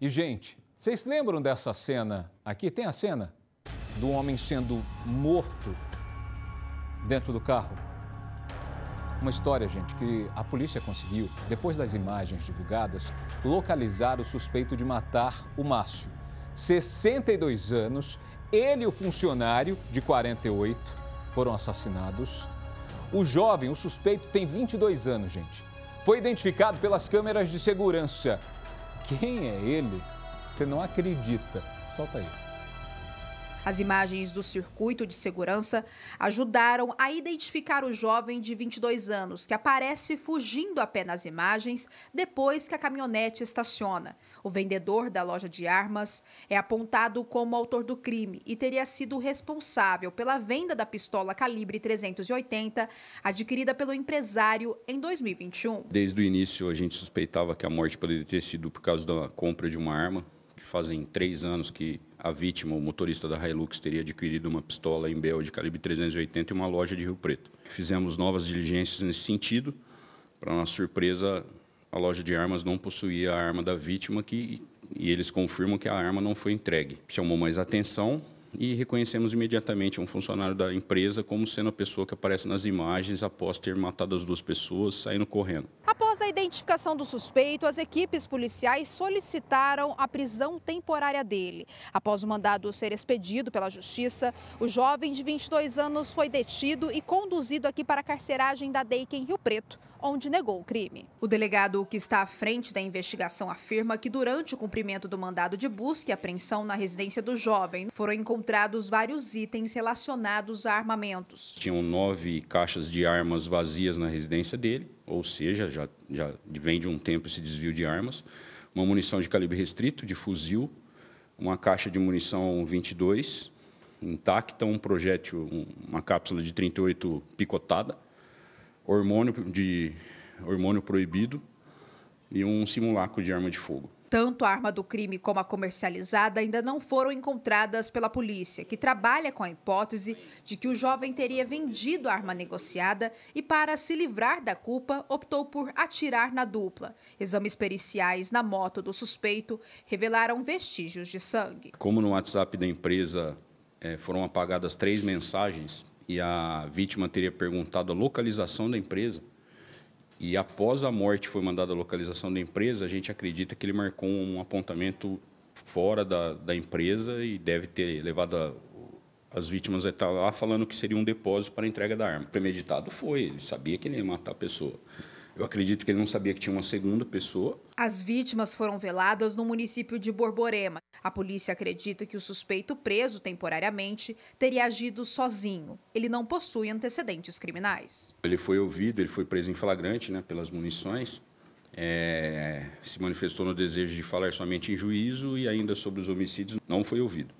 E, gente, vocês lembram dessa cena? Aqui tem a cena do homem sendo morto dentro do carro. Uma história, gente, que a polícia conseguiu, depois das imagens divulgadas, localizar o suspeito de matar o Márcio. 62 anos, ele e o funcionário, de 48, foram assassinados. O jovem, o suspeito, tem 22 anos, gente. Foi identificado pelas câmeras de segurança. Quem é ele? Você não acredita. Solta aí. As imagens do circuito de segurança ajudaram a identificar o jovem de 22 anos, que aparece fugindo a pé nas imagens depois que a caminhonete estaciona. O vendedor da loja de armas é apontado como autor do crime e teria sido responsável pela venda da pistola calibre 380, adquirida pelo empresário em 2021. Desde o início, a gente suspeitava que a morte poderia ter sido por causa da compra de uma arma fazem três anos que a vítima, o motorista da Hilux, teria adquirido uma pistola em Bel de calibre 380 em uma loja de Rio Preto. Fizemos novas diligências nesse sentido. Para nossa surpresa, a loja de armas não possuía a arma da vítima que, e eles confirmam que a arma não foi entregue. Chamou mais atenção e reconhecemos imediatamente um funcionário da empresa como sendo a pessoa que aparece nas imagens após ter matado as duas pessoas, saindo correndo. Após a identificação do suspeito, as equipes policiais solicitaram a prisão temporária dele. Após o mandado ser expedido pela Justiça, o jovem de 22 anos foi detido e conduzido aqui para a carceragem da DEIC em Rio Preto onde negou o crime. O delegado que está à frente da investigação afirma que durante o cumprimento do mandado de busca e apreensão na residência do jovem, foram encontrados vários itens relacionados a armamentos. Tinham nove caixas de armas vazias na residência dele, ou seja, já, já vem de um tempo esse desvio de armas, uma munição de calibre restrito, de fuzil, uma caixa de munição 22 intacta, um projétil, uma cápsula de 38 picotada, hormônio, de, hormônio proibido e um simulacro de arma de fogo. Tanto a arma do crime como a comercializada ainda não foram encontradas pela polícia, que trabalha com a hipótese de que o jovem teria vendido a arma negociada e, para se livrar da culpa, optou por atirar na dupla. Exames periciais na moto do suspeito revelaram vestígios de sangue. Como no WhatsApp da empresa eh, foram apagadas três mensagens e a vítima teria perguntado a localização da empresa. E após a morte foi mandada a localização da empresa, a gente acredita que ele marcou um apontamento fora da, da empresa e deve ter levado a, as vítimas a estar lá falando que seria um depósito para entrega da arma. Premeditado foi, ele sabia que ele ia matar a pessoa. Eu acredito que ele não sabia que tinha uma segunda pessoa. As vítimas foram veladas no município de Borborema. A polícia acredita que o suspeito preso temporariamente teria agido sozinho. Ele não possui antecedentes criminais. Ele foi ouvido, ele foi preso em flagrante né, pelas munições. É, se manifestou no desejo de falar somente em juízo e ainda sobre os homicídios não foi ouvido.